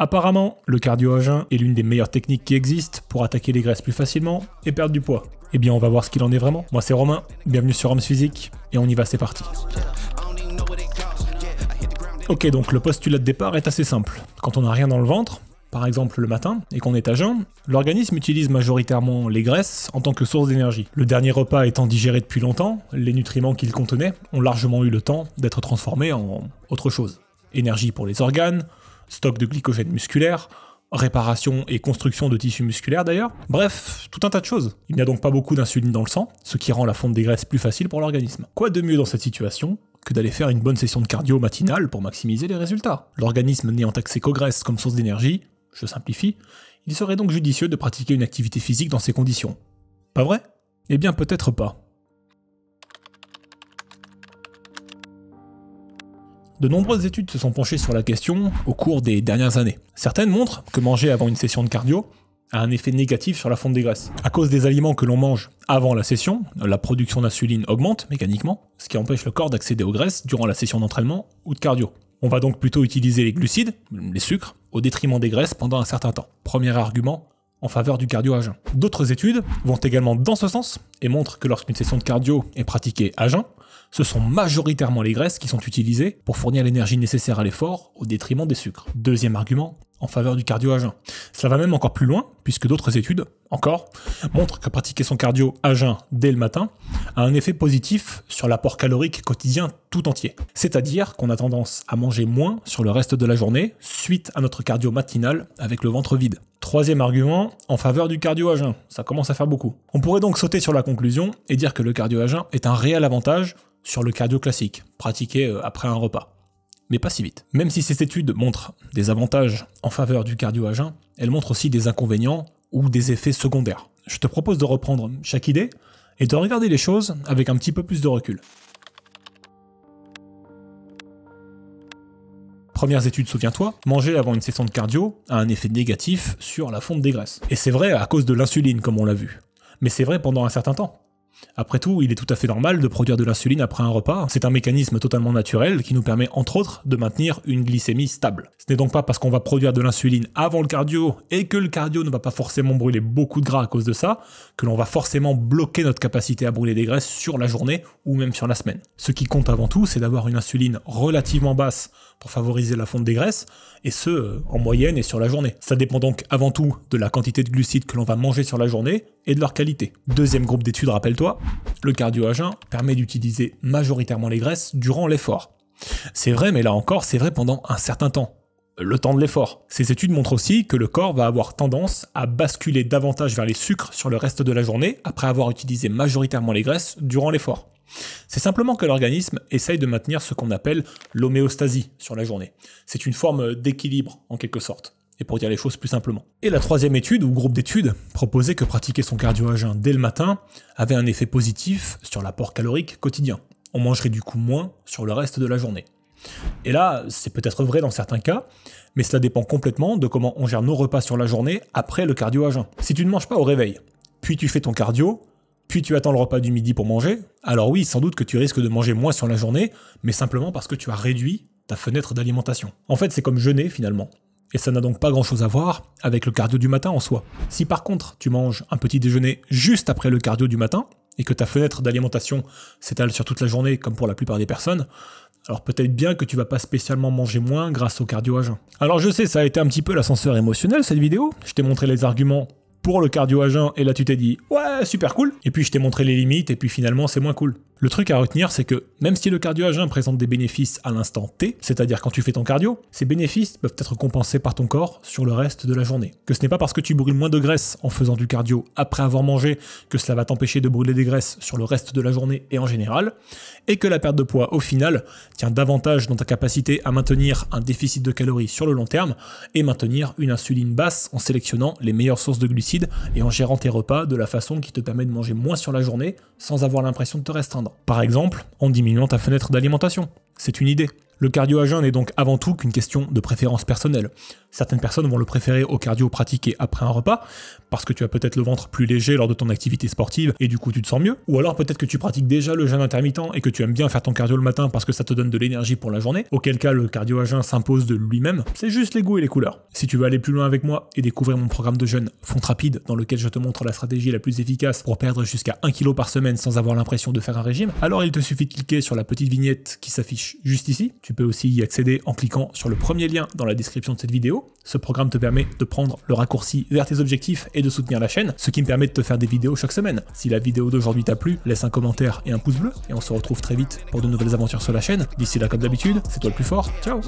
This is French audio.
Apparemment, le cardio à jeun est l'une des meilleures techniques qui existent pour attaquer les graisses plus facilement et perdre du poids. Eh bien, on va voir ce qu'il en est vraiment. Moi, c'est Romain, bienvenue sur Homs Physique, et on y va, c'est parti. Ok, donc le postulat de départ est assez simple. Quand on n'a rien dans le ventre, par exemple le matin, et qu'on est à jeun, l'organisme utilise majoritairement les graisses en tant que source d'énergie. Le dernier repas étant digéré depuis longtemps, les nutriments qu'il contenait ont largement eu le temps d'être transformés en autre chose. Énergie pour les organes, stock de glycogène musculaire, réparation et construction de tissus musculaires d'ailleurs. Bref, tout un tas de choses. Il n'y a donc pas beaucoup d'insuline dans le sang, ce qui rend la fonte des graisses plus facile pour l'organisme. Quoi de mieux dans cette situation que d'aller faire une bonne session de cardio matinale pour maximiser les résultats L'organisme n'ayant accès qu'aux graisses comme source d'énergie, je simplifie, il serait donc judicieux de pratiquer une activité physique dans ces conditions. Pas vrai Eh bien peut-être pas. De nombreuses études se sont penchées sur la question au cours des dernières années. Certaines montrent que manger avant une session de cardio a un effet négatif sur la fonte des graisses. À cause des aliments que l'on mange avant la session, la production d'insuline augmente mécaniquement, ce qui empêche le corps d'accéder aux graisses durant la session d'entraînement ou de cardio. On va donc plutôt utiliser les glucides, les sucres, au détriment des graisses pendant un certain temps. Premier argument, en faveur du cardio à jeun. D'autres études vont également dans ce sens et montrent que lorsqu'une session de cardio est pratiquée à jeun, ce sont majoritairement les graisses qui sont utilisées pour fournir l'énergie nécessaire à l'effort au détriment des sucres. Deuxième argument, en faveur du cardio à jeun. Cela va même encore plus loin, puisque d'autres études, encore, montrent que pratiquer son cardio à jeun dès le matin a un effet positif sur l'apport calorique quotidien tout entier. C'est-à-dire qu'on a tendance à manger moins sur le reste de la journée suite à notre cardio matinal avec le ventre vide. Troisième argument, en faveur du cardio à Ça commence à faire beaucoup. On pourrait donc sauter sur la conclusion et dire que le cardio à jeun est un réel avantage sur le cardio classique, pratiqué euh, après un repas. Mais pas si vite. Même si ces études montrent des avantages en faveur du cardio à jeun, elles montrent aussi des inconvénients ou des effets secondaires. Je te propose de reprendre chaque idée et de regarder les choses avec un petit peu plus de recul. premières études, souviens-toi, manger avant une session de cardio a un effet négatif sur la fonte des graisses. Et c'est vrai à cause de l'insuline, comme on l'a vu. Mais c'est vrai pendant un certain temps. Après tout, il est tout à fait normal de produire de l'insuline après un repas, c'est un mécanisme totalement naturel qui nous permet entre autres de maintenir une glycémie stable. Ce n'est donc pas parce qu'on va produire de l'insuline avant le cardio et que le cardio ne va pas forcément brûler beaucoup de gras à cause de ça que l'on va forcément bloquer notre capacité à brûler des graisses sur la journée ou même sur la semaine. Ce qui compte avant tout, c'est d'avoir une insuline relativement basse pour favoriser la fonte des graisses, et ce, euh, en moyenne et sur la journée. Ça dépend donc avant tout de la quantité de glucides que l'on va manger sur la journée et de leur qualité. Deuxième groupe d'études, rappelle-toi, le cardio agin permet d'utiliser majoritairement les graisses durant l'effort. C'est vrai, mais là encore, c'est vrai pendant un certain temps le temps de l'effort. Ces études montrent aussi que le corps va avoir tendance à basculer davantage vers les sucres sur le reste de la journée après avoir utilisé majoritairement les graisses durant l'effort. C'est simplement que l'organisme essaye de maintenir ce qu'on appelle l'homéostasie sur la journée. C'est une forme d'équilibre, en quelque sorte, et pour dire les choses plus simplement. Et la troisième étude, ou groupe d'études, proposait que pratiquer son cardio à jeun dès le matin avait un effet positif sur l'apport calorique quotidien. On mangerait du coup moins sur le reste de la journée. Et là, c'est peut-être vrai dans certains cas, mais cela dépend complètement de comment on gère nos repas sur la journée après le cardio à jeun. Si tu ne manges pas au réveil, puis tu fais ton cardio, puis tu attends le repas du midi pour manger, alors oui, sans doute que tu risques de manger moins sur la journée, mais simplement parce que tu as réduit ta fenêtre d'alimentation. En fait, c'est comme jeûner finalement. Et ça n'a donc pas grand-chose à voir avec le cardio du matin en soi. Si par contre tu manges un petit déjeuner juste après le cardio du matin, et que ta fenêtre d'alimentation s'étale sur toute la journée comme pour la plupart des personnes, alors peut-être bien que tu vas pas spécialement manger moins grâce au cardio à Alors je sais, ça a été un petit peu l'ascenseur émotionnel cette vidéo, je t'ai montré les arguments pour le cardio agent, et là tu t'es dit ouais super cool et puis je t'ai montré les limites et puis finalement c'est moins cool. Le truc à retenir, c'est que même si le cardio à présente des bénéfices à l'instant T, c'est-à-dire quand tu fais ton cardio, ces bénéfices peuvent être compensés par ton corps sur le reste de la journée. Que ce n'est pas parce que tu brûles moins de graisse en faisant du cardio après avoir mangé que cela va t'empêcher de brûler des graisses sur le reste de la journée et en général, et que la perte de poids au final tient davantage dans ta capacité à maintenir un déficit de calories sur le long terme et maintenir une insuline basse en sélectionnant les meilleures sources de glucides et en gérant tes repas de la façon qui te permet de manger moins sur la journée sans avoir l'impression de te restreindre par exemple en diminuant ta fenêtre d'alimentation. C'est une idée. Le cardio à jeun n'est donc avant tout qu'une question de préférence personnelle. Certaines personnes vont le préférer au cardio pratiqué après un repas, parce que tu as peut-être le ventre plus léger lors de ton activité sportive et du coup tu te sens mieux. Ou alors peut-être que tu pratiques déjà le jeûne intermittent et que tu aimes bien faire ton cardio le matin parce que ça te donne de l'énergie pour la journée, auquel cas le cardio à jeûne s'impose de lui-même. C'est juste les goûts et les couleurs. Si tu veux aller plus loin avec moi et découvrir mon programme de jeûne Fonte Rapide, dans lequel je te montre la stratégie la plus efficace pour perdre jusqu'à 1 kg par semaine sans avoir l'impression de faire un régime, alors il te suffit de cliquer sur la petite vignette qui s'affiche juste ici. Tu peux aussi y accéder en cliquant sur le premier lien dans la description de cette vidéo ce programme te permet de prendre le raccourci vers tes objectifs et de soutenir la chaîne, ce qui me permet de te faire des vidéos chaque semaine. Si la vidéo d'aujourd'hui t'a plu, laisse un commentaire et un pouce bleu, et on se retrouve très vite pour de nouvelles aventures sur la chaîne. D'ici là, comme d'habitude, c'est toi le plus fort. Ciao